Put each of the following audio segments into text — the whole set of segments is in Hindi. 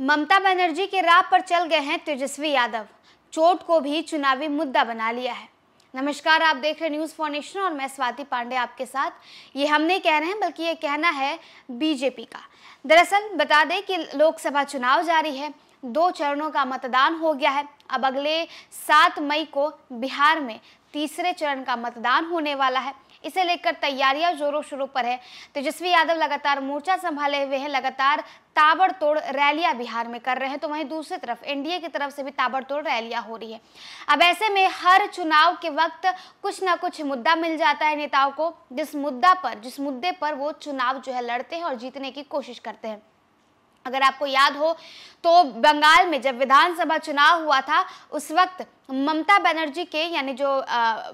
ममता बनर्जी के राह पर चल गए हैं तेजस्वी यादव चोट को भी चुनावी मुद्दा बना लिया है नमस्कार आप देख रहे न्यूज फॉर और मैं स्वाति पांडे आपके साथ ये हम नहीं कह रहे हैं बल्कि ये कहना है बीजेपी का दरअसल बता दें कि लोकसभा चुनाव जारी है दो चरणों का मतदान हो गया है अब अगले सात मई को बिहार में तीसरे चरण का मतदान होने वाला है इसे लेकर तैयारियां जोरों शोरों पर है तेजस्वी यादव लगातार मोर्चा संभाले हुए हैं लगातार ताबड़तोड़ रैलियां बिहार में कर रहे हैं तो वहीं दूसरी तरफ एनडीए की तरफ से भी ताबड़तोड़ रैलियां हो रही है अब ऐसे में हर चुनाव के वक्त कुछ ना कुछ मुद्दा मिल जाता है नेताओं को जिस मुद्दा पर जिस मुद्दे पर वो चुनाव जो है लड़ते हैं और जीतने की कोशिश करते हैं अगर आपको याद हो तो बंगाल में जब विधानसभा चुनाव हुआ था उस वक्त ममता बनर्जी के यानी जो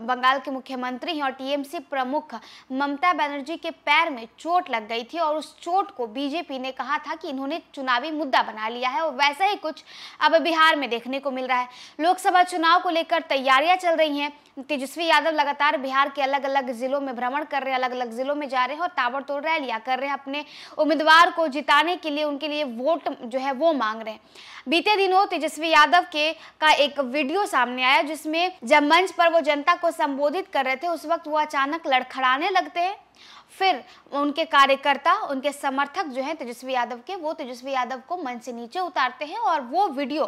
बंगाल के मुख्यमंत्री हैं और टीएमसी प्रमुख ममता बनर्जी के पैर में चोट लग गई थी और उस चोट को बीजेपी ने कहा था कि इन्होंने चुनावी मुद्दा बना लिया है और वैसा ही कुछ अब बिहार में देखने को मिल रहा है लोकसभा चुनाव को लेकर तैयारियां चल रही हैं तेजस्वी यादव लगातार बिहार के अलग अलग जिलों में भ्रमण कर रहे हैं अलग अलग जिलों में जा रहे हैं और ताबड़तोड़ रैलियां कर रहे हैं अपने उम्मीदवार को जिताने के लिए उनके लिए वोट जो है वो मांग रहे हैं बीते दिनों तेजस्वी यादव के का एक वीडियो सामने सामने आया जिसमें जब मंच पर वो जनता को संबोधित कर रहे थे उस वक्त वो अचानक लड़खड़ाने लगते हैं फिर उनके कार्यकर्ता उनके समर्थक जो हैं तेजस्वी यादव के वो तेजस्वी यादव को मंच से नीचे उतारते हैं और वो वीडियो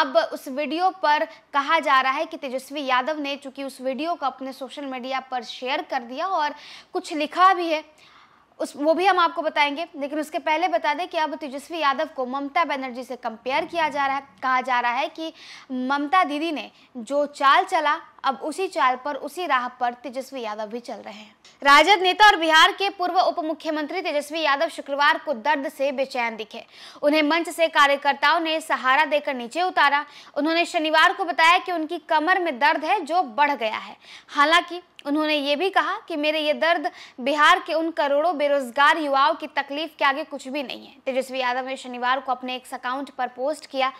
अब उस वीडियो पर कहा जा रहा है कि तेजस्वी यादव ने चूंकि उस वीडियो को अपने सोशल मीडिया पर शेयर कर दिया और कुछ लिखा भी है उस वो भी हम आपको बताएंगे लेकिन उसके पहले बता दें कि अब तेजस्वी यादव को ममता बनर्जी से कंपेयर किया जा रहा है कहा जा रहा है कि ममता दीदी ने जो चाल चला अब उसी चाल पर उसी राह पर तेजस्वी यादव भी चल रहे हैं राजद नेता और बिहार के पूर्व उप मुख्यमंत्री तेजस्वी यादव शुक्रवार को दर्द से बेचैन दिखे उन्हें मंच से कार्यकर्ताओं ने सहारा देकर नीचे उतारा उन्होंने शनिवार को बताया कि उनकी कमर में दर्द है जो बढ़ गया है हालांकि उन्होंने ये भी कहा कि मेरे ये दर्द बिहार के उन करोड़ों बेरोजगार युवाओं की तकलीफ के आगे कुछ भी नहीं है तेजस्वी यादव ने शनिवार को अपने एक अकाउंट पर पोस्ट किया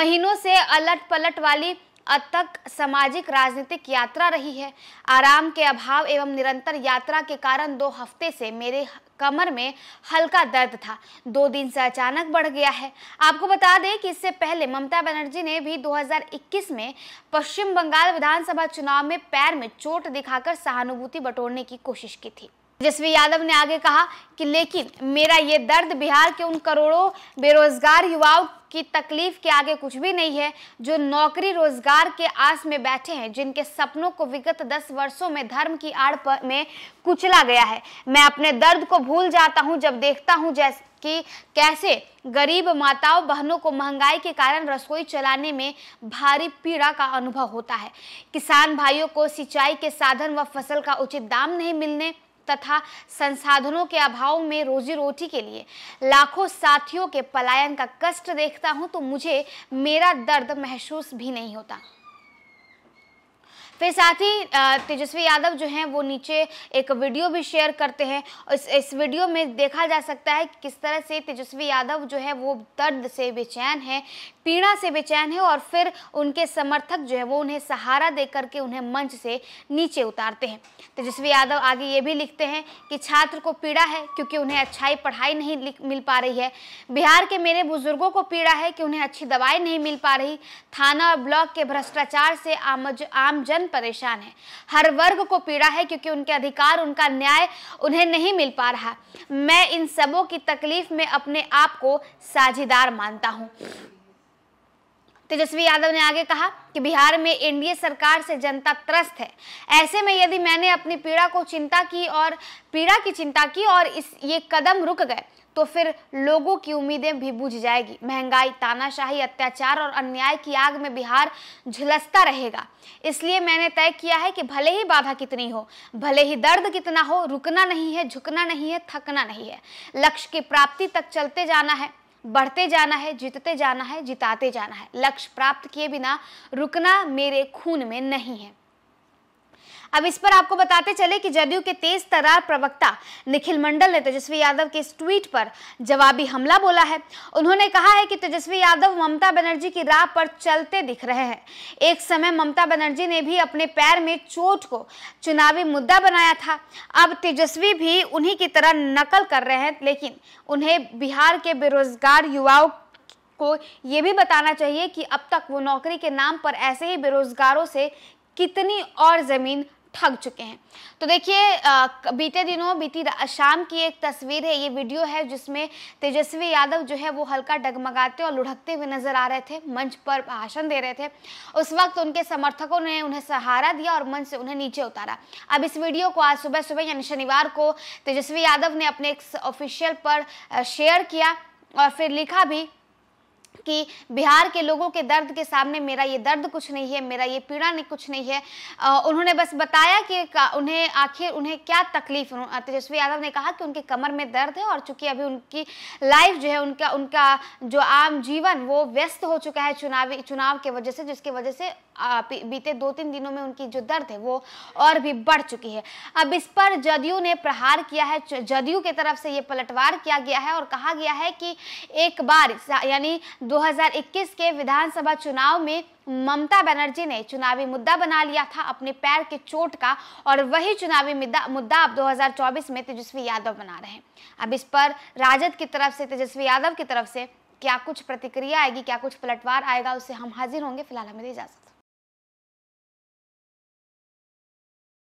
महीनों से अलट पलट वाली अब तक सामाजिक राजनीतिक यात्रा रही है आराम के अभाव एवं निरंतर यात्रा के कारण दो हफ्ते से मेरे कमर में हल्का दर्द था दो दिन से अचानक बढ़ गया है आपको बता दें कि इससे पहले ममता बनर्जी ने भी 2021 में पश्चिम बंगाल विधानसभा चुनाव में पैर में चोट दिखाकर सहानुभूति बटोरने की कोशिश की थी तेजस्वी यादव ने आगे कहा कि लेकिन मेरा ये दर्द बिहार के उन करोड़ों बेरोजगार युवाओं की तकलीफ के आगे कुछ भी नहीं है जो नौकरी रोजगार के आस में बैठे हैं जिनके सपनों को विगत दस वर्षों में धर्म की आड़ पर में कुचला गया है मैं अपने दर्द को भूल जाता हूं जब देखता हूं जैसे कि कैसे गरीब माताओं बहनों को महंगाई के कारण रसोई चलाने में भारी पीड़ा का अनुभव होता है किसान भाइयों को सिंचाई के साधन व फसल का उचित दाम नहीं मिलने तथा संसाधनों के अभाव में रोजी रोटी के लिए लाखों साथियों के पलायन का कष्ट देखता हूं तो मुझे मेरा दर्द महसूस भी नहीं होता फिर साथ ही तेजस्वी यादव जो हैं वो नीचे एक वीडियो भी शेयर करते हैं इस इस वीडियो में देखा जा सकता है कि किस तरह से तेजस्वी यादव जो है वो दर्द से बेचैन है पीड़ा से बेचैन है और फिर उनके समर्थक जो है वो उन्हें सहारा दे करके उन्हें मंच से नीचे उतारते हैं तेजस्वी यादव आगे ये भी लिखते हैं कि छात्र को पीड़ा है क्योंकि उन्हें अच्छाई पढ़ाई नहीं मिल पा रही है बिहार के मेरे बुजुर्गों को पीड़ा है कि उन्हें अच्छी दवाई नहीं मिल पा रही थाना और ब्लॉक के भ्रष्टाचार से आमज, आमजन परेशान है हर वर्ग को पीड़ा है क्योंकि उनके अधिकार उनका न्याय उन्हें नहीं मिल पा रहा मैं इन सबों की तकलीफ में अपने आप को साझेदार मानता हूँ तेजस्वी यादव ने आगे कहा कि बिहार में एनडीए सरकार से जनता त्रस्त है ऐसे में यदि मैंने अपनी पीड़ा को चिंता की और पीड़ा की चिंता की और इस ये कदम रुक गए तो फिर लोगों की उम्मीदें भी बुझ जाएगी महंगाई तानाशाही अत्याचार और अन्याय की आग में बिहार झुलसता रहेगा इसलिए मैंने तय किया है कि भले ही बाधा कितनी हो भले ही दर्द कितना हो रुकना नहीं है झुकना नहीं है थकना नहीं है लक्ष्य की प्राप्ति तक चलते जाना है बढ़ते जाना है जीतते जाना है जिताते जाना है लक्ष्य प्राप्त किए बिना रुकना मेरे खून में नहीं है अब इस पर आपको बताते चले कि जदयू के तेज तरार प्रवक्ता निखिल मंडल ने तेजस्वी यादव के इस ट्वीट पर जवाबी हमला बोला है उन्होंने कहा है कि तेजस्वी यादव ममता बनर्जी की राह पर चलते दिख रहे हैं एक समय ममता बनर्जी ने भी अपने पैर में चोट को चुनावी मुद्दा बनाया था अब तेजस्वी भी उन्हीं की तरह नकल कर रहे हैं लेकिन उन्हें बिहार के बेरोजगार युवाओं को ये भी बताना चाहिए कि अब तक वो नौकरी के नाम पर ऐसे ही बेरोजगारों से कितनी और ज़मीन ठग चुके हैं तो देखिए बीते दिनों बीती शाम की एक तस्वीर है ये वीडियो है जिसमें तेजस्वी यादव जो है वो हल्का डगमगाते और लुढ़कते हुए नजर आ रहे थे मंच पर भाषण दे रहे थे उस वक्त उनके समर्थकों ने उन्हें सहारा दिया और मंच से उन्हें नीचे उतारा अब इस वीडियो को आज सुबह सुबह यानी शनिवार को तेजस्वी यादव ने अपने एक ऑफिशियल पर शेयर किया और फिर लिखा भी कि बिहार के लोगों के दर्द के सामने मेरा ये दर्द कुछ नहीं है मेरा ये पीड़ा नहीं कुछ नहीं है उन्होंने बस बताया कि उन्हें आखिर उन्हें क्या तकलीफ तेजस्वी यादव ने कहा कि उनके कमर में दर्द है और चूंकि अभी उनकी लाइफ जो है उनका उनका जो आम जीवन वो व्यस्त हो चुका है चुनावी चुनाव के वजह से जिसकी वजह से बीते दो तीन दिनों में उनकी जो दर्द है वो और भी बढ़ चुकी है अब इस पर जदयू ने प्रहार किया है जदयू के तरफ से ये पलटवार किया गया है और कहा गया है कि एक बार यानी 2021 के विधानसभा चुनाव में ममता बनर्जी ने चुनावी मुद्दा बना लिया था अपने पैर के चोट का और वही चुनावी मुद्दा अब 2024 में तेजस्वी यादव बना रहे हैं अब इस पर राजद की तरफ से तेजस्वी यादव की तरफ से क्या कुछ प्रतिक्रिया आएगी क्या कुछ पलटवार आएगा उससे हम हाजिर होंगे फिलहाल हमें इजाजत